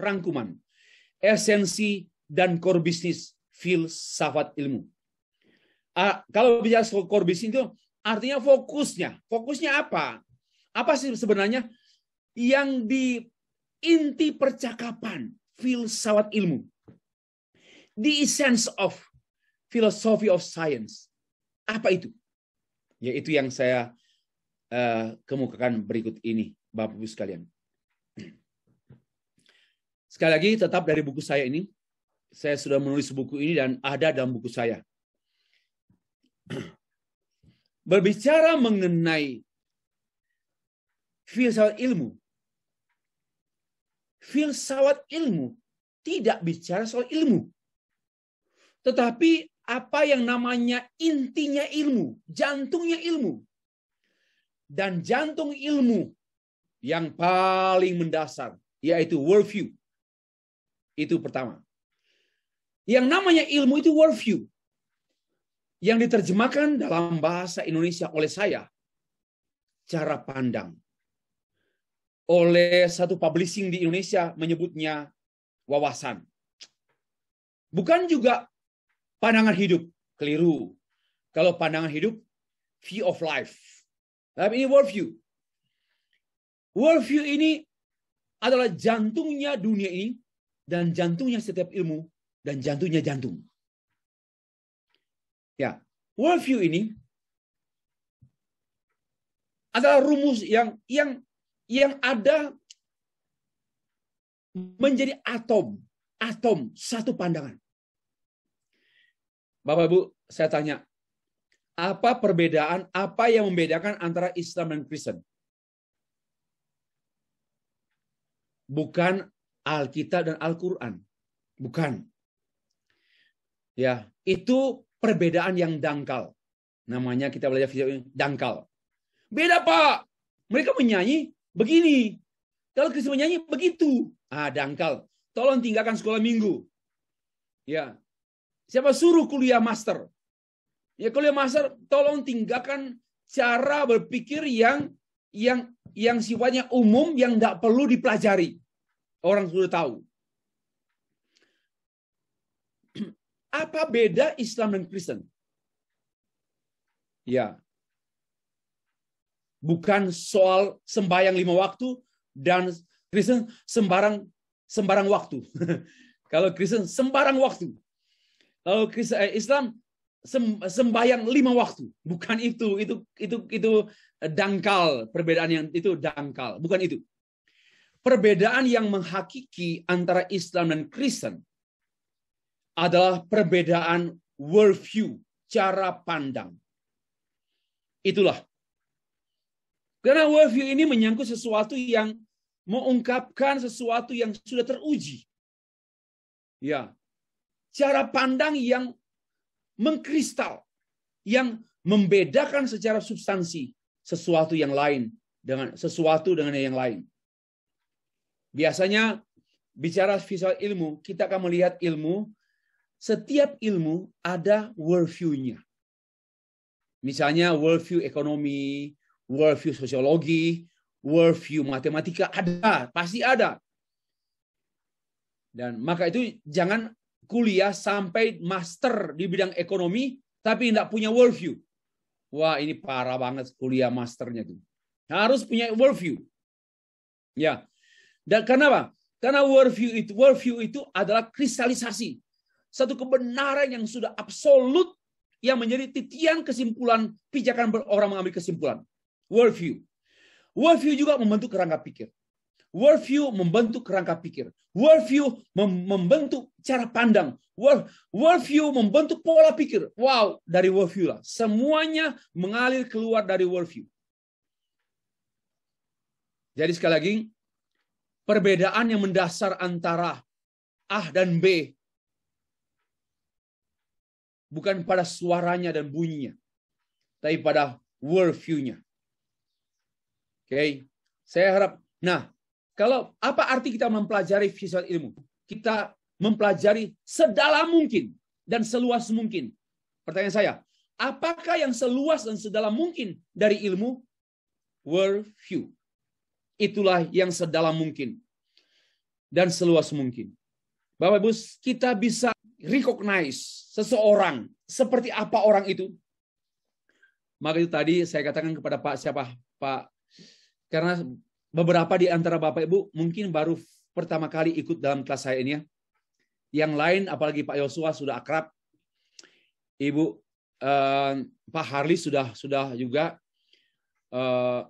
rangkuman, esensi dan core bisnis filsafat ilmu. Uh, kalau bicara soal core bisnis itu artinya fokusnya, fokusnya apa? Apa sih sebenarnya yang di inti percakapan filsafat ilmu? The essence of philosophy of science. Apa itu? Yaitu yang saya uh, kemukakan berikut ini, Bapak-Ibu sekalian. Sekali lagi, tetap dari buku saya ini, saya sudah menulis buku ini dan ada dalam buku saya. Berbicara mengenai filsafat ilmu, filsafat ilmu tidak bicara soal ilmu, tetapi apa yang namanya intinya ilmu, jantungnya ilmu, dan jantung ilmu yang paling mendasar yaitu worldview itu pertama. Yang namanya ilmu itu worldview. Yang diterjemahkan dalam bahasa Indonesia oleh saya, cara pandang. Oleh satu publishing di Indonesia menyebutnya wawasan. Bukan juga pandangan hidup, keliru. Kalau pandangan hidup, view of life. Tapi ini worldview. Worldview ini adalah jantungnya dunia ini dan jantungnya setiap ilmu dan jantungnya jantung. Ya, worldview ini adalah rumus yang yang yang ada menjadi atom atom satu pandangan. Bapak Ibu, saya tanya, apa perbedaan, apa yang membedakan antara Islam dan Kristen? Bukan Alkitab dan Al-Quran. Bukan. Ya, itu perbedaan yang dangkal. Namanya kita belajar video ini, dangkal. Beda Pak. Mereka menyanyi begini. Kalau Kristus menyanyi begitu. Ah, dangkal. Tolong tinggalkan sekolah minggu. Ya. Siapa suruh kuliah master? Ya, kuliah master tolong tinggalkan cara berpikir yang yang yang sifatnya umum yang tidak perlu dipelajari. Orang sudah tahu. Apa beda Islam dan Kristen? Ya. Bukan soal sembahyang lima waktu dan Kristen sembarang sembarang waktu. Kalau Kristen sembarang waktu. Kalau eh, Islam sembahyang lima waktu. Bukan itu, itu itu itu eh, dangkal perbedaan yang itu dangkal, bukan itu. Perbedaan yang menghakiki antara Islam dan Kristen adalah perbedaan worldview, cara pandang. Itulah. Karena worldview ini menyangkut sesuatu yang mengungkapkan sesuatu yang sudah teruji. Ya. Cara pandang yang mengkristal, yang membedakan secara substansi sesuatu yang lain dengan sesuatu dengan yang lain. Biasanya bicara visual ilmu, kita akan melihat ilmu, setiap ilmu ada worldview-nya. Misalnya worldview ekonomi, worldview sosiologi, worldview matematika, ada, pasti ada. Dan maka itu jangan kuliah sampai master di bidang ekonomi, tapi tidak punya worldview. Wah ini parah banget kuliah masternya tuh. Harus punya worldview. Ya, dan kenapa? Karena worldview itu, worldview itu adalah kristalisasi. Satu kebenaran yang sudah absolut yang menjadi titian kesimpulan pijakan orang mengambil kesimpulan. Worldview. Worldview juga membentuk kerangka pikir. Worldview membentuk kerangka pikir. Worldview membentuk cara pandang. World worldview membentuk pola pikir. Wow, dari worldview lah. Semuanya mengalir keluar dari worldview. Jadi sekali lagi, perbedaan yang mendasar antara A dan B. Bukan pada suaranya dan bunyinya, tapi pada worldview-nya. Oke, okay. saya harap. Nah, kalau apa arti kita mempelajari filsafat ilmu? Kita mempelajari sedalam mungkin dan seluas mungkin. Pertanyaan saya, apakah yang seluas dan sedalam mungkin dari ilmu worldview? itulah yang sedalam mungkin dan seluas mungkin. Bapak Ibu, kita bisa recognize seseorang seperti apa orang itu. Maka itu tadi saya katakan kepada Pak siapa Pak karena beberapa di antara Bapak Ibu mungkin baru pertama kali ikut dalam kelas saya ini ya. Yang lain apalagi Pak Yosua sudah akrab. Ibu eh, Pak Harli sudah sudah juga eh,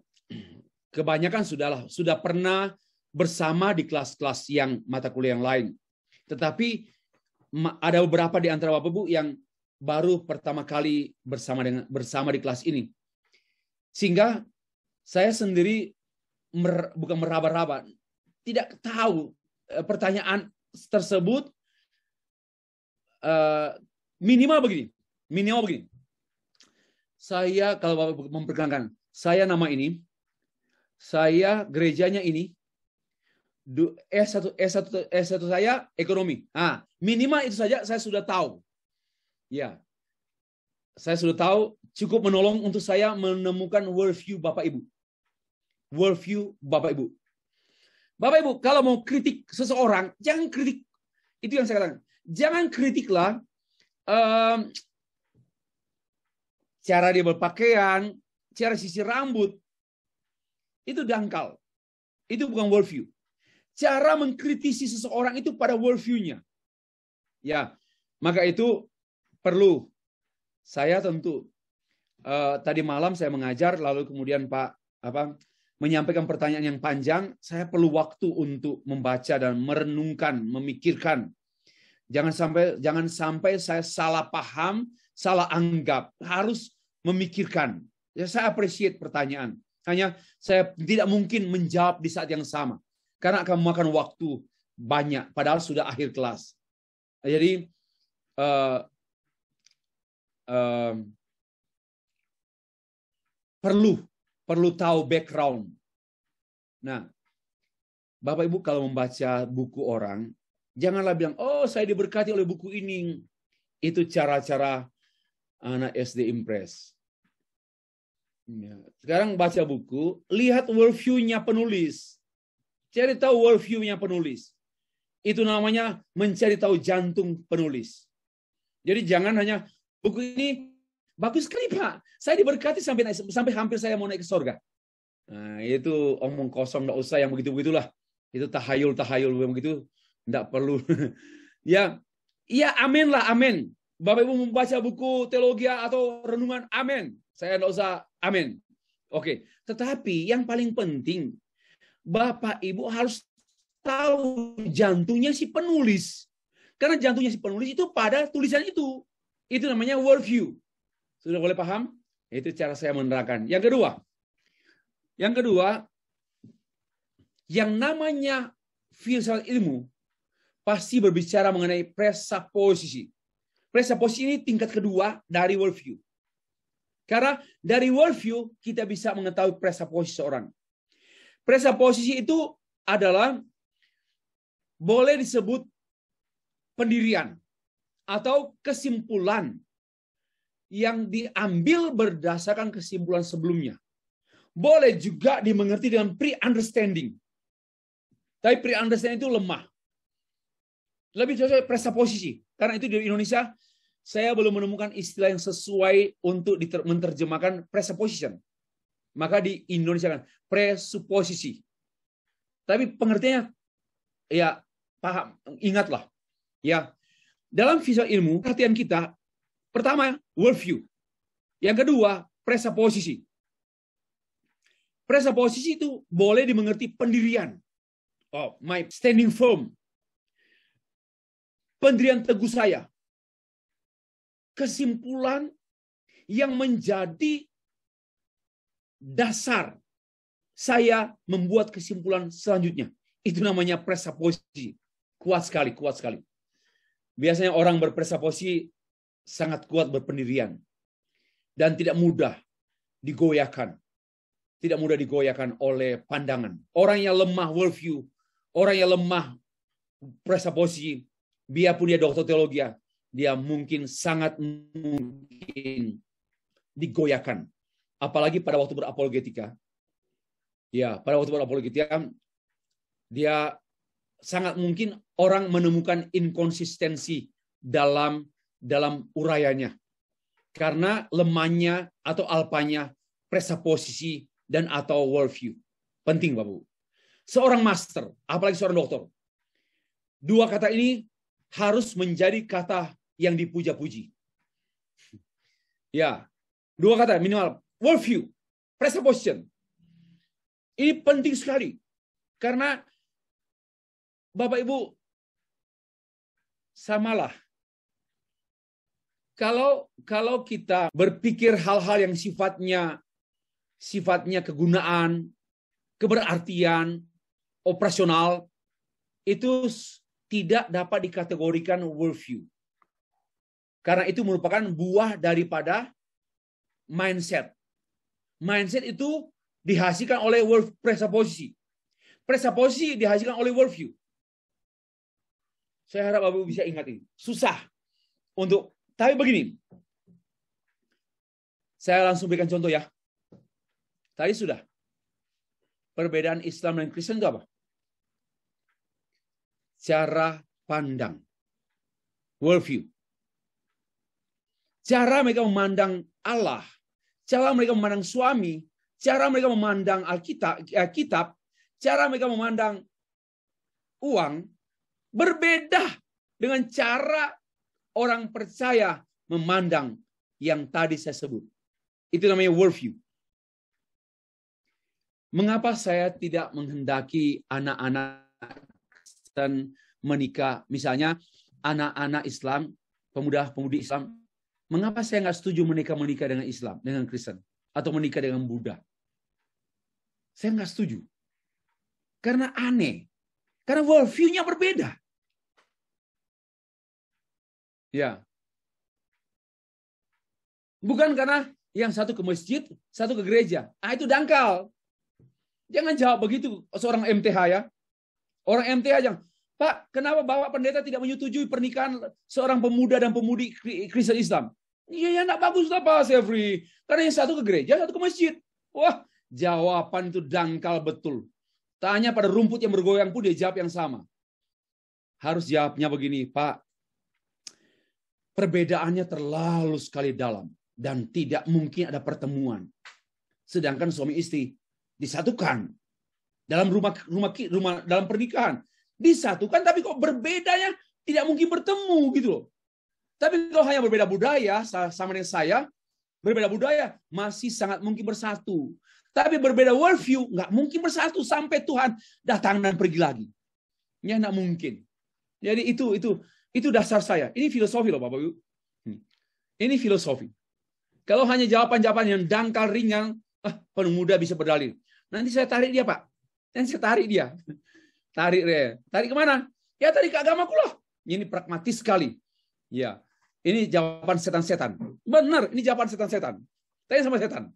kebanyakan sudahlah sudah pernah bersama di kelas-kelas yang mata kuliah yang lain. Tetapi ada beberapa di antara Bapak Ibu yang baru pertama kali bersama dengan bersama di kelas ini. Sehingga saya sendiri mer, bukan meraba-raba, tidak tahu eh, pertanyaan tersebut uh, minimal begini, minimal begini. Saya kalau Bapak memperkenalkan, saya nama ini saya gerejanya ini S1 S1 S1 saya ekonomi. Ah, minimal itu saja saya sudah tahu. Ya. Saya sudah tahu cukup menolong untuk saya menemukan worldview Bapak Ibu. Worldview Bapak Ibu. Bapak Ibu, kalau mau kritik seseorang, jangan kritik. Itu yang saya katakan. Jangan kritiklah um, cara dia berpakaian, cara sisir rambut, itu dangkal. Itu bukan worldview. Cara mengkritisi seseorang itu pada worldview-nya. Ya, maka itu perlu saya tentu uh, tadi malam saya mengajar lalu kemudian Pak apa menyampaikan pertanyaan yang panjang, saya perlu waktu untuk membaca dan merenungkan, memikirkan. Jangan sampai jangan sampai saya salah paham, salah anggap. Harus memikirkan. Ya, saya appreciate pertanyaan. Hanya saya tidak mungkin menjawab di saat yang sama. Karena akan memakan waktu banyak. Padahal sudah akhir kelas. Jadi, uh, uh, perlu perlu tahu background. Nah, Bapak Ibu kalau membaca buku orang, janganlah bilang, oh saya diberkati oleh buku ini. Itu cara-cara anak SD impress. Ya. Sekarang baca buku, lihat worldview-nya penulis. Cari tahu worldview-nya penulis. Itu namanya mencari tahu jantung penulis. Jadi jangan hanya buku ini bagus sekali Pak. Saya diberkati sampai sampai hampir saya mau naik ke surga. Nah, itu omong kosong enggak usah yang begitu-begitulah. Itu tahayul tahayul begitu enggak perlu. ya, iya amin lah amin. Bapak Ibu membaca buku teologi atau renungan amin. Saya enggak usah Amin. Oke, tetapi yang paling penting Bapak Ibu harus tahu jantungnya si penulis. Karena jantungnya si penulis itu pada tulisan itu. Itu namanya worldview. Sudah boleh paham? Itu cara saya menerangkan. Yang kedua, yang kedua, yang namanya filsafat ilmu pasti berbicara mengenai presupposisi. Presupposisi ini tingkat kedua dari worldview. Karena dari worldview kita bisa mengetahui presa posisi seorang. posisi itu adalah boleh disebut pendirian atau kesimpulan yang diambil berdasarkan kesimpulan sebelumnya. Boleh juga dimengerti dengan pre-understanding. Tapi pre-understanding itu lemah. Lebih cocok posisi Karena itu di Indonesia saya belum menemukan istilah yang sesuai untuk menerjemahkan presupposition. Maka di Indonesia kan presupposisi. Tapi pengertiannya ya paham, ingatlah. Ya. Dalam visual ilmu, perhatian kita pertama worldview. Yang kedua, presupposisi. Presupposisi itu boleh dimengerti pendirian. Oh, my standing firm. Pendirian teguh saya kesimpulan yang menjadi dasar saya membuat kesimpulan selanjutnya. Itu namanya presaposisi. Kuat sekali, kuat sekali. Biasanya orang berpresaposisi sangat kuat berpendirian. Dan tidak mudah digoyahkan. Tidak mudah digoyahkan oleh pandangan. Orang yang lemah worldview, orang yang lemah presaposisi, biarpun dia dokter teologi, ya, dia mungkin sangat mungkin digoyahkan. Apalagi pada waktu berapologetika. Ya, pada waktu berapologetika, dia sangat mungkin orang menemukan inkonsistensi dalam dalam urayanya. Karena lemahnya atau alpanya presaposisi dan atau worldview. Penting, Bapak. -Ibu. Seorang master, apalagi seorang dokter. Dua kata ini harus menjadi kata yang dipuja-puji. Ya, dua kata minimal worldview, presupposition. Ini penting sekali karena Bapak Ibu samalah kalau kalau kita berpikir hal-hal yang sifatnya sifatnya kegunaan, keberartian, operasional itu tidak dapat dikategorikan worldview. Karena itu merupakan buah daripada mindset. Mindset itu dihasilkan oleh world presupposisi. Presupposisi dihasilkan oleh worldview. Saya harap Bapak bisa ingat ini. Susah untuk tapi begini. Saya langsung berikan contoh ya. Tadi sudah. Perbedaan Islam dan Kristen itu apa? Cara pandang. Worldview cara mereka memandang Allah, cara mereka memandang suami, cara mereka memandang Alkitab, eh, kitab, cara mereka memandang uang berbeda dengan cara orang percaya memandang yang tadi saya sebut. Itu namanya worldview. Mengapa saya tidak menghendaki anak-anak dan menikah? Misalnya anak-anak Islam, pemuda-pemudi Islam Mengapa saya nggak setuju menikah menikah dengan Islam, dengan Kristen, atau menikah dengan Buddha? Saya nggak setuju. Karena aneh. Karena worldview-nya berbeda. Ya. Bukan karena yang satu ke masjid, satu ke gereja. Ah, itu dangkal. Jangan jawab begitu seorang MTH ya. Orang MTH yang Pak, kenapa Bapak Pendeta tidak menyetujui pernikahan seorang pemuda dan pemudi Kristen Islam? Iya, ya enggak bagus lah Pak Sefri. Karena yang satu ke gereja, satu ke masjid. Wah, jawaban itu dangkal betul. Tanya pada rumput yang bergoyang pun dia jawab yang sama. Harus jawabnya begini, Pak. Perbedaannya terlalu sekali dalam dan tidak mungkin ada pertemuan. Sedangkan suami istri disatukan dalam rumah rumah rumah dalam pernikahan disatukan tapi kok berbedanya tidak mungkin bertemu gitu loh. Tapi kalau hanya berbeda budaya, sama dengan saya, berbeda budaya, masih sangat mungkin bersatu. Tapi berbeda worldview, nggak mungkin bersatu sampai Tuhan datang dan pergi lagi. Ya, nggak mungkin. Jadi itu itu itu dasar saya. Ini filosofi loh Bapak Ibu. Hmm. Ini filosofi. Kalau hanya jawaban-jawaban yang dangkal ringan, ah, muda bisa berdalil. Nanti saya tarik dia Pak. Nanti saya tarik dia. Tarik ya. Tarik kemana? Ya tarik ke agamaku loh. Ini pragmatis sekali. Ya, ini jawaban setan-setan. Benar, ini jawaban setan-setan. Tanya sama setan.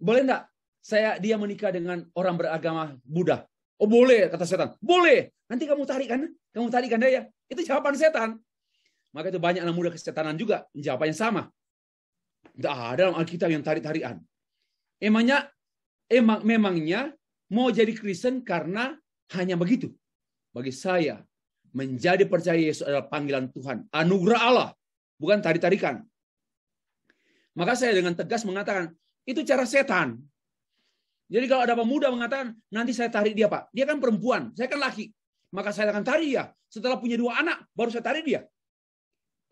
Boleh enggak saya dia menikah dengan orang beragama Buddha? Oh boleh, kata setan. Boleh. Nanti kamu tarik kan? Kamu tarik kan ya? Itu jawaban setan. Maka itu banyak anak muda kesetanan juga. Jawabannya sama. Tidak ada dalam Alkitab yang tarik-tarikan. Emangnya, emang, memangnya mau jadi Kristen karena hanya begitu. Bagi saya, menjadi percaya Yesus adalah panggilan Tuhan. Anugerah Allah bukan tarik-tarikan. Maka saya dengan tegas mengatakan, itu cara setan. Jadi kalau ada pemuda mengatakan, nanti saya tarik dia Pak. Dia kan perempuan, saya kan laki. Maka saya akan tarik dia. Setelah punya dua anak, baru saya tarik dia.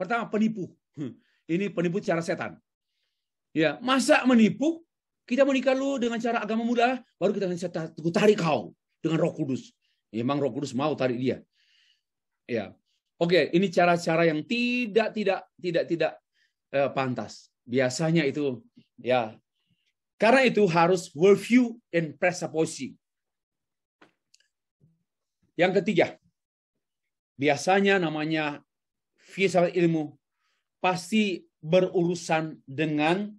Pertama, penipu. Hmm, ini penipu cara setan. Ya, masa menipu? Kita menikah lu dengan cara agama mudah, baru kita akan tarik kau dengan roh kudus. Emang roh kudus mau tarik dia. Ya, Oke, ini cara-cara yang tidak tidak tidak tidak uh, pantas. Biasanya itu ya. Karena itu harus worldview and presupposition. Yang ketiga, biasanya namanya filsafat ilmu pasti berurusan dengan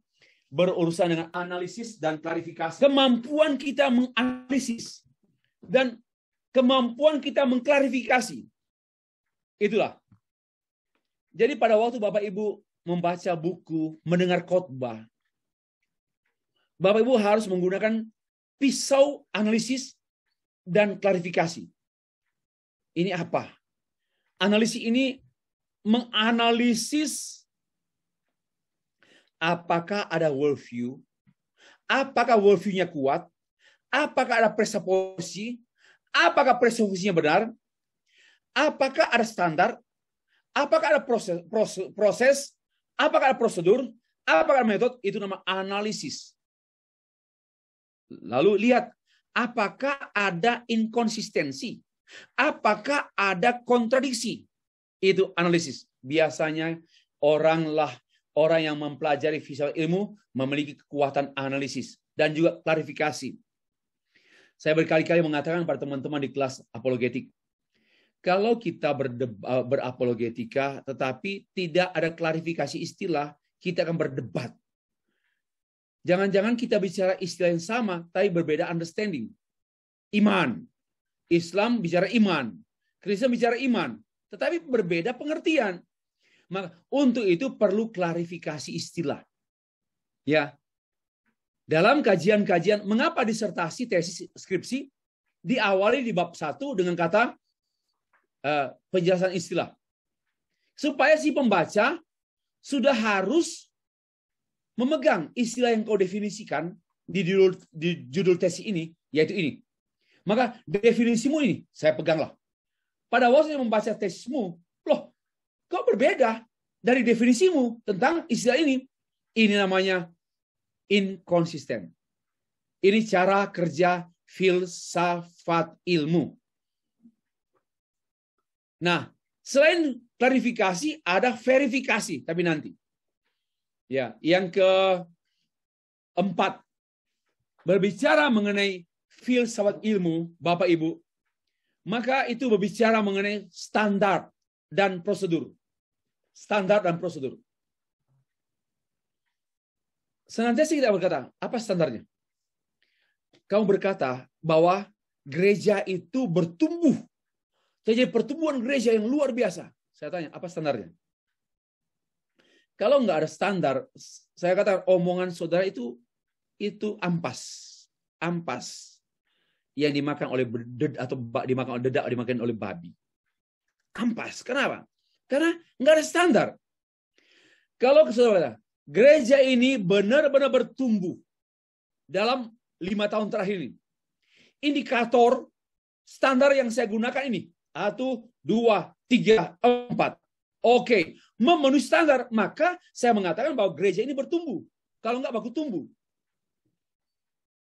berurusan dengan analisis dan klarifikasi. Kemampuan kita menganalisis dan kemampuan kita mengklarifikasi Itulah. Jadi pada waktu Bapak Ibu membaca buku, mendengar khotbah, Bapak Ibu harus menggunakan pisau analisis dan klarifikasi. Ini apa? Analisis ini menganalisis apakah ada worldview, apakah worldview-nya kuat, apakah ada presuposi, apakah presupposisinya benar, apakah ada standar, apakah ada proses, proses, proses apakah ada prosedur, apakah ada metode, itu nama analisis. Lalu lihat, apakah ada inkonsistensi, apakah ada kontradiksi. Itu analisis. Biasanya oranglah orang yang mempelajari filsafat ilmu memiliki kekuatan analisis dan juga klarifikasi. Saya berkali-kali mengatakan pada teman-teman di kelas apologetik, kalau kita eh, berapologetika tetapi tidak ada klarifikasi istilah, kita akan berdebat. Jangan-jangan kita bicara istilah yang sama tapi berbeda understanding. Iman. Islam bicara iman. Kristen bicara iman, tetapi berbeda pengertian. Maka untuk itu perlu klarifikasi istilah. Ya. Dalam kajian-kajian mengapa disertasi tesis skripsi diawali di bab satu dengan kata Eh, penjelasan istilah. Supaya si pembaca sudah harus memegang istilah yang kau definisikan di judul, di judul tesis ini, yaitu ini. Maka definisimu ini, saya peganglah. Pada waktu membaca tesismu, loh, kau berbeda dari definisimu tentang istilah ini. Ini namanya inkonsisten. Ini cara kerja filsafat ilmu. Nah, selain klarifikasi ada verifikasi, tapi nanti. Ya, yang ke empat berbicara mengenai filsafat ilmu, Bapak Ibu, maka itu berbicara mengenai standar dan prosedur. Standar dan prosedur. Senantiasa kita berkata, apa standarnya? Kamu berkata bahwa gereja itu bertumbuh terjadi pertumbuhan gereja yang luar biasa. Saya tanya, apa standarnya? Kalau nggak ada standar, saya kata omongan saudara itu itu ampas, ampas yang dimakan oleh dedak atau dimakan oleh dedak, dimakan oleh babi. Ampas. Kenapa? Karena nggak ada standar. Kalau saudara, gereja ini benar-benar bertumbuh dalam lima tahun terakhir ini. Indikator standar yang saya gunakan ini satu, dua, tiga, empat. Oke, memenuhi standar. Maka saya mengatakan bahwa gereja ini bertumbuh. Kalau nggak baku tumbuh.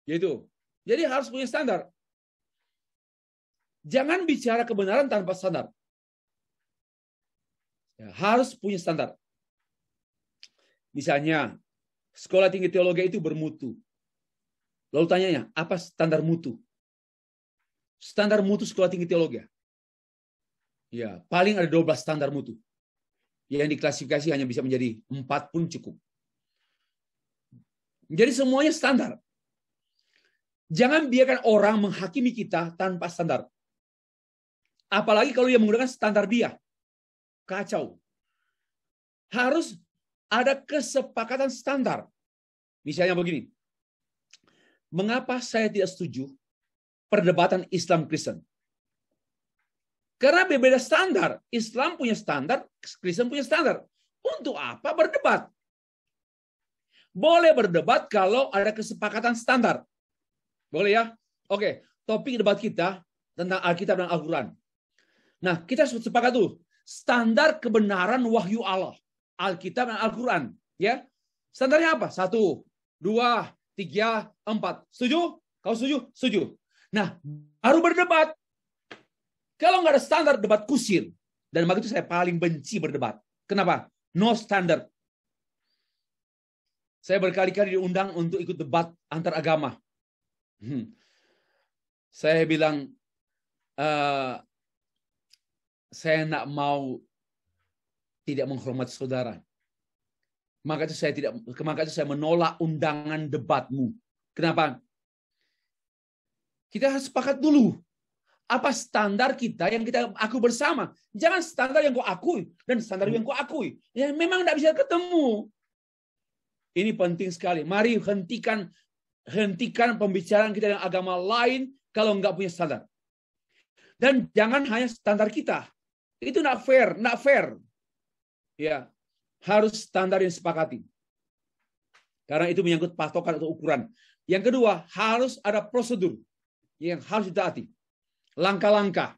Gitu. Jadi harus punya standar. Jangan bicara kebenaran tanpa standar. Ya, harus punya standar. Misalnya, sekolah tinggi teologi itu bermutu. Lalu tanyanya, apa standar mutu? Standar mutu sekolah tinggi teologi. Ya, paling ada 12 standar mutu. Yang diklasifikasi hanya bisa menjadi empat pun cukup. Jadi semuanya standar. Jangan biarkan orang menghakimi kita tanpa standar. Apalagi kalau dia menggunakan standar dia. Kacau. Harus ada kesepakatan standar. Misalnya begini. Mengapa saya tidak setuju perdebatan Islam Kristen? Karena berbeda standar. Islam punya standar, Kristen punya standar. Untuk apa berdebat? Boleh berdebat kalau ada kesepakatan standar. Boleh ya? Oke, topik debat kita tentang Alkitab dan Al-Quran. Nah, kita sepakat tuh. Standar kebenaran wahyu Allah. Alkitab dan Al-Quran. Ya, Standarnya apa? Satu, dua, tiga, empat. Setuju? Kau setuju? Setuju. Nah, baru berdebat. Kalau nggak ada standar, debat kusir. Dan maka itu saya paling benci berdebat. Kenapa? No standard. Saya berkali-kali diundang untuk ikut debat antar agama. Hmm. Saya bilang, uh, saya nak mau tidak menghormati saudara. Maka itu saya tidak, maka itu saya menolak undangan debatmu. Kenapa? Kita harus sepakat dulu apa standar kita yang kita aku bersama. Jangan standar yang kau akui dan standar yang kau akui. Ya memang tidak bisa ketemu. Ini penting sekali. Mari hentikan hentikan pembicaraan kita dengan agama lain kalau nggak punya standar. Dan jangan hanya standar kita. Itu tidak fair, tidak fair. Ya, harus standar yang sepakati. Karena itu menyangkut patokan atau ukuran. Yang kedua, harus ada prosedur yang harus ditaati langkah-langkah.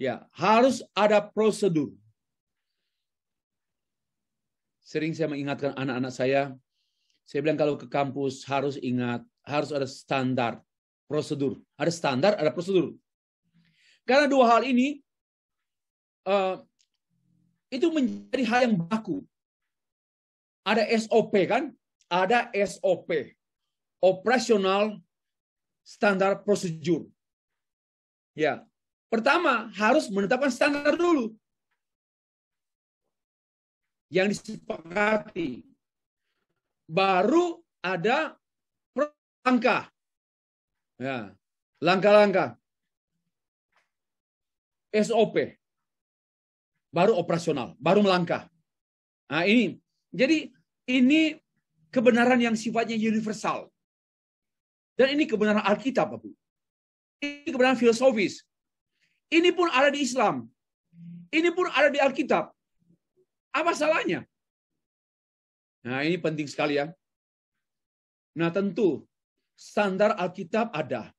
Ya, harus ada prosedur. Sering saya mengingatkan anak-anak saya, saya bilang kalau ke kampus harus ingat, harus ada standar, prosedur. Ada standar, ada prosedur. Karena dua hal ini uh, itu menjadi hal yang baku. Ada SOP kan? Ada SOP. Operasional standar prosedur. Ya, pertama harus menetapkan standar dulu yang disepakati. Baru ada langkah. Ya, langkah-langkah. SOP. Baru operasional, baru melangkah. Nah, ini. Jadi ini kebenaran yang sifatnya universal. Dan ini kebenaran Alkitab, Bapak. Ini kebenaran filosofis. Ini pun ada di Islam. Ini pun ada di Alkitab. Apa salahnya? Nah, ini penting sekali ya. Nah, tentu standar Alkitab ada.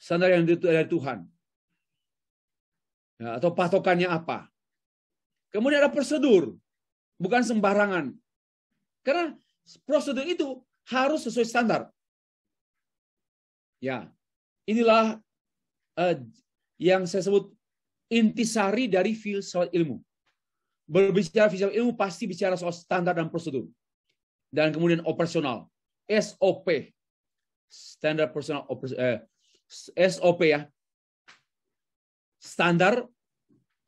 Standar yang dari Tuhan. Nah, atau patokannya apa. Kemudian ada prosedur. Bukan sembarangan. Karena prosedur itu harus sesuai standar. Ya, inilah uh, yang saya sebut intisari dari filsafat ilmu. Berbicara filsafat ilmu pasti bicara soal standar dan prosedur. Dan kemudian operasional, SOP. Standar personal uh, eh, SOP ya. Standar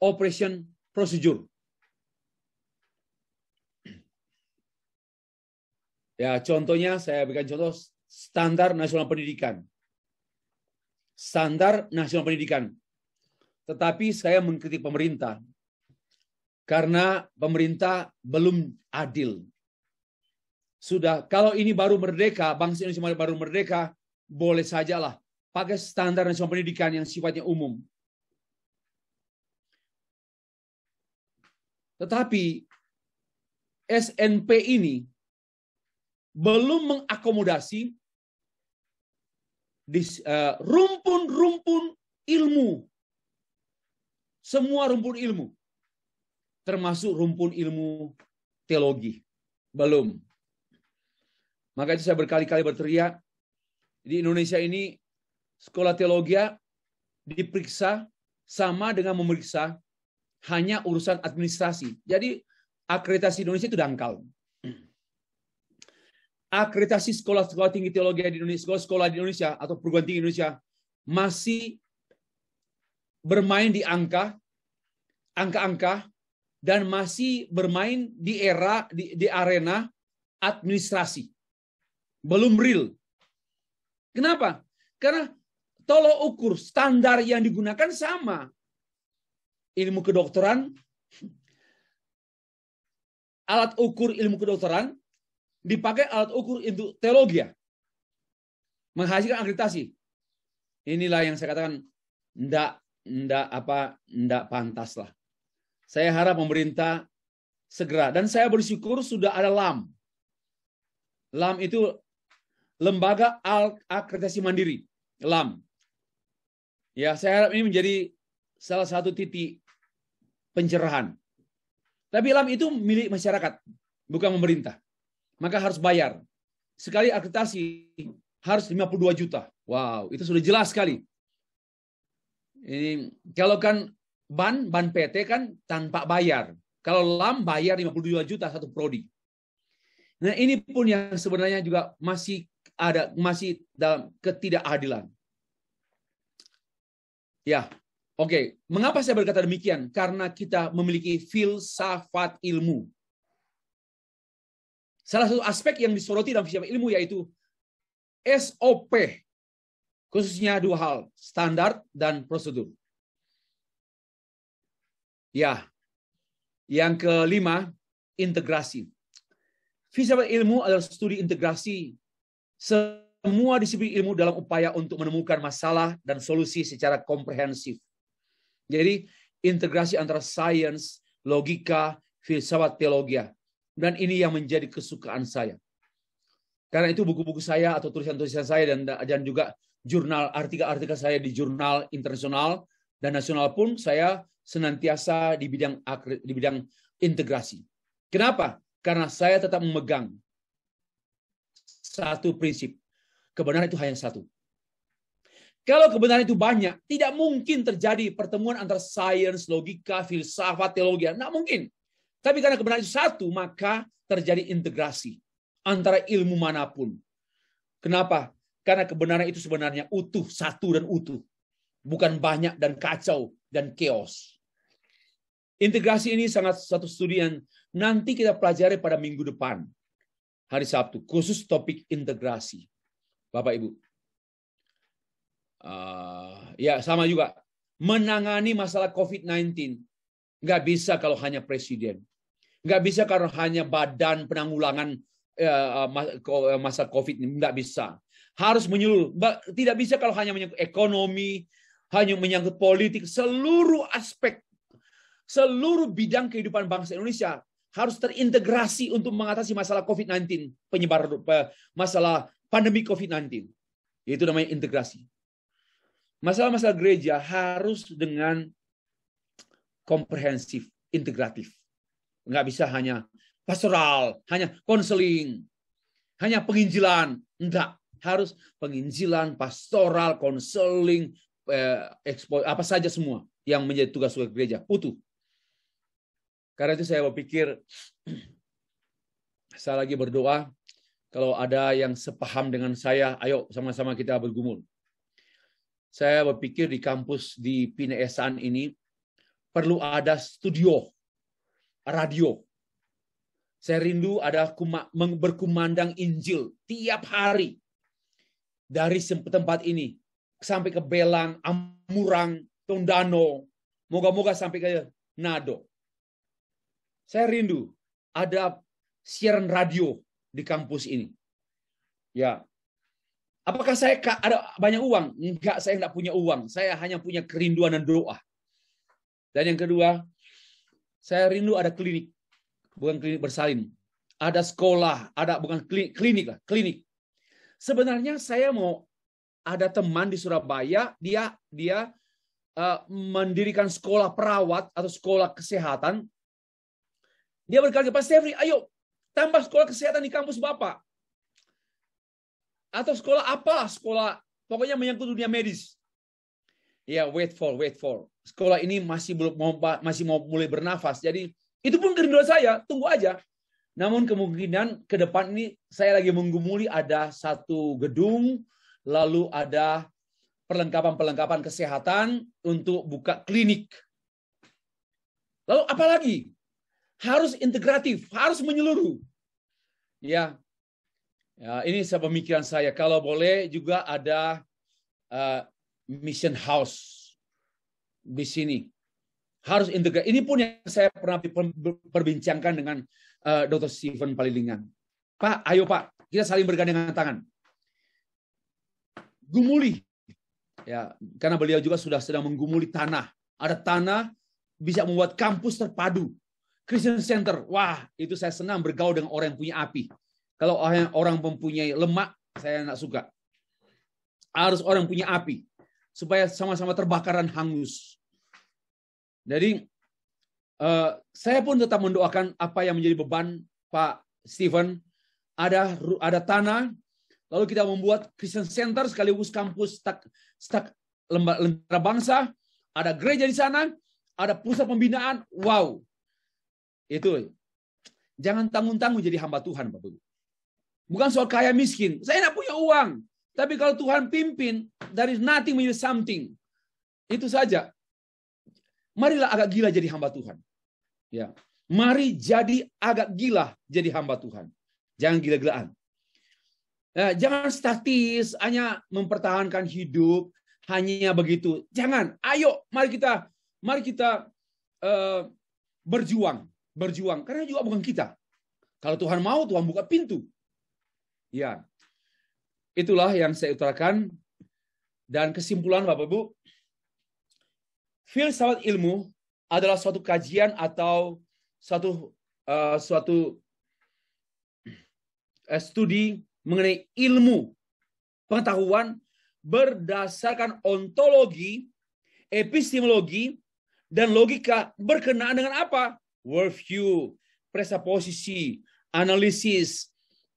operation procedure. Ya, contohnya saya berikan contoh standar nasional pendidikan standar nasional pendidikan. Tetapi saya mengkritik pemerintah karena pemerintah belum adil. Sudah, kalau ini baru merdeka, bangsa Indonesia baru merdeka, boleh sajalah pakai standar nasional pendidikan yang sifatnya umum. Tetapi SNP ini belum mengakomodasi di eh, rumpun-rumpun ilmu. Semua rumpun ilmu. Termasuk rumpun ilmu teologi. Belum. Maka itu saya berkali-kali berteriak. Di Indonesia ini sekolah teologi diperiksa sama dengan memeriksa hanya urusan administrasi. Jadi akreditasi Indonesia itu dangkal akreditasi sekolah-sekolah tinggi teologi di Indonesia, sekolah-sekolah di Indonesia atau perguruan tinggi Indonesia masih bermain di angka, angka-angka, dan masih bermain di era, di, di arena administrasi. Belum real. Kenapa? Karena tolok ukur standar yang digunakan sama. Ilmu kedokteran, alat ukur ilmu kedokteran dipakai alat ukur untuk teologia. Ya. Menghasilkan akreditasi. Inilah yang saya katakan ndak ndak apa ndak pantas lah. Saya harap pemerintah segera dan saya bersyukur sudah ada LAM. LAM itu lembaga akreditasi mandiri, LAM. Ya, saya harap ini menjadi salah satu titik pencerahan. Tapi LAM itu milik masyarakat, bukan pemerintah maka harus bayar. Sekali akreditasi harus 52 juta. Wow, itu sudah jelas sekali. Ini, kalau kan ban, ban PT kan tanpa bayar. Kalau LAM bayar 52 juta satu prodi. Nah, ini pun yang sebenarnya juga masih ada masih dalam ketidakadilan. Ya. Oke, okay. mengapa saya berkata demikian? Karena kita memiliki filsafat ilmu Salah satu aspek yang disoroti dalam visi ilmu yaitu SOP. Khususnya dua hal, standar dan prosedur. Ya, yang kelima, integrasi. Filsafat ilmu adalah studi integrasi semua disiplin ilmu dalam upaya untuk menemukan masalah dan solusi secara komprehensif. Jadi, integrasi antara sains, logika, filsafat, teologi ya. Dan ini yang menjadi kesukaan saya. Karena itu buku-buku saya atau tulisan-tulisan saya dan, dan juga jurnal artikel-artikel saya di jurnal internasional dan nasional pun saya senantiasa di bidang di bidang integrasi. Kenapa? Karena saya tetap memegang satu prinsip. Kebenaran itu hanya satu. Kalau kebenaran itu banyak, tidak mungkin terjadi pertemuan antara sains, logika, filsafat, teologi. Tidak mungkin. Tapi karena kebenaran itu satu, maka terjadi integrasi antara ilmu manapun. Kenapa? Karena kebenaran itu sebenarnya utuh, satu dan utuh. Bukan banyak dan kacau dan chaos. Integrasi ini sangat satu studi yang nanti kita pelajari pada minggu depan. Hari Sabtu, khusus topik integrasi. Bapak Ibu. Uh, ya, sama juga. Menangani masalah COVID-19. Nggak bisa kalau hanya presiden. Nggak bisa karena hanya badan penanggulangan ya, eh, eh, masa COVID ini. Nggak bisa. Harus menyeluruh. Tidak bisa kalau hanya menyangkut ekonomi, hanya menyangkut politik. Seluruh aspek, seluruh bidang kehidupan bangsa Indonesia harus terintegrasi untuk mengatasi masalah COVID-19, penyebar masalah pandemi COVID-19. Itu namanya integrasi. Masalah-masalah gereja harus dengan komprehensif, integratif. Nggak bisa hanya pastoral, hanya konseling, hanya penginjilan. Enggak, harus penginjilan, pastoral, konseling, eh, apa saja semua yang menjadi tugas tugas gereja utuh. Karena itu saya berpikir saya lagi berdoa kalau ada yang sepaham dengan saya, ayo sama-sama kita bergumul. Saya berpikir di kampus di Pinesan ini perlu ada studio radio. Saya rindu ada berkumandang Injil tiap hari dari tempat ini sampai ke Belang, Amurang, Tondano, moga-moga sampai ke Nado. Saya rindu ada siaran radio di kampus ini. Ya. Apakah saya ada banyak uang? Enggak, saya enggak punya uang. Saya hanya punya kerinduan dan doa. Dan yang kedua, saya rindu ada klinik, bukan klinik bersalin. Ada sekolah, ada bukan klinik, klinik lah, klinik. Sebenarnya saya mau ada teman di Surabaya, dia dia uh, mendirikan sekolah perawat atau sekolah kesehatan. Dia berkata, Pak Sefri ayo tambah sekolah kesehatan di kampus Bapak. Atau sekolah apa sekolah, pokoknya menyangkut dunia medis. Ya, wait for, wait for. Sekolah ini masih belum mau masih mau mulai bernafas. Jadi itu pun kerinduan saya, tunggu aja. Namun kemungkinan ke depan ini saya lagi menggumuli ada satu gedung, lalu ada perlengkapan-perlengkapan kesehatan untuk buka klinik. Lalu apalagi? Harus integratif, harus menyeluruh. Ya, ya ini saya pemikiran saya. Kalau boleh juga ada uh, mission house di sini. Harus integrasi. Ini pun yang saya pernah perbincangkan dengan uh, eh, Dr. Steven Palilingan. Pak, ayo Pak, kita saling bergandengan tangan. Gumuli. Ya, karena beliau juga sudah sedang menggumuli tanah. Ada tanah bisa membuat kampus terpadu. Christian Center, wah itu saya senang bergaul dengan orang yang punya api. Kalau orang, yang mempunyai lemak, saya nggak suka. Harus orang punya api supaya sama-sama terbakaran hangus. Jadi eh, saya pun tetap mendoakan apa yang menjadi beban Pak Steven. Ada ada tanah, lalu kita membuat Christian Center sekaligus kampus stak, stak lembaga bangsa. Ada gereja di sana, ada pusat pembinaan. Wow, itu jangan tanggung-tanggung jadi hamba Tuhan, Bapak Ibu. Bukan soal kaya miskin. Saya tidak punya uang. Tapi kalau Tuhan pimpin, dari nothing menjadi something. Itu saja. Marilah agak gila jadi hamba Tuhan. Ya. Mari jadi agak gila jadi hamba Tuhan. Jangan gila-gilaan. Ya, jangan statis, hanya mempertahankan hidup, hanya begitu. Jangan. Ayo, mari kita mari kita uh, berjuang, berjuang. Karena juga bukan kita. Kalau Tuhan mau, Tuhan buka pintu. Ya, Itulah yang saya utarakan. Dan kesimpulan Bapak Ibu, filsafat ilmu adalah suatu kajian atau suatu uh, suatu uh, studi mengenai ilmu pengetahuan berdasarkan ontologi, epistemologi, dan logika berkenaan dengan apa? Worldview, presupposisi, analisis,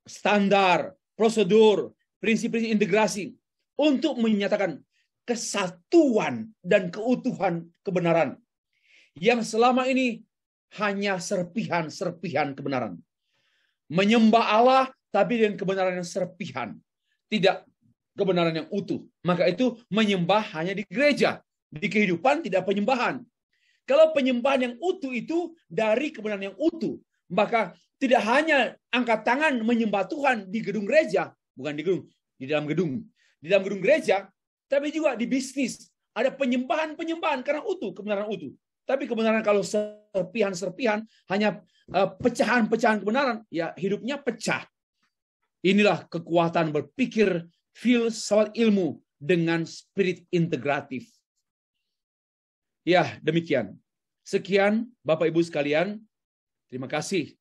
standar, prosedur, prinsip-prinsip integrasi untuk menyatakan kesatuan dan keutuhan kebenaran yang selama ini hanya serpihan-serpihan kebenaran. Menyembah Allah tapi dengan kebenaran yang serpihan, tidak kebenaran yang utuh. Maka itu menyembah hanya di gereja, di kehidupan tidak penyembahan. Kalau penyembahan yang utuh itu dari kebenaran yang utuh, maka tidak hanya angkat tangan menyembah Tuhan di gedung gereja, bukan di gedung, di dalam gedung, di dalam gedung gereja, tapi juga di bisnis. Ada penyembahan-penyembahan karena utuh, kebenaran utuh. Tapi kebenaran kalau serpihan-serpihan, hanya eh, pecahan-pecahan kebenaran, ya hidupnya pecah. Inilah kekuatan berpikir filsafat ilmu dengan spirit integratif. Ya, demikian. Sekian Bapak Ibu sekalian. Terima kasih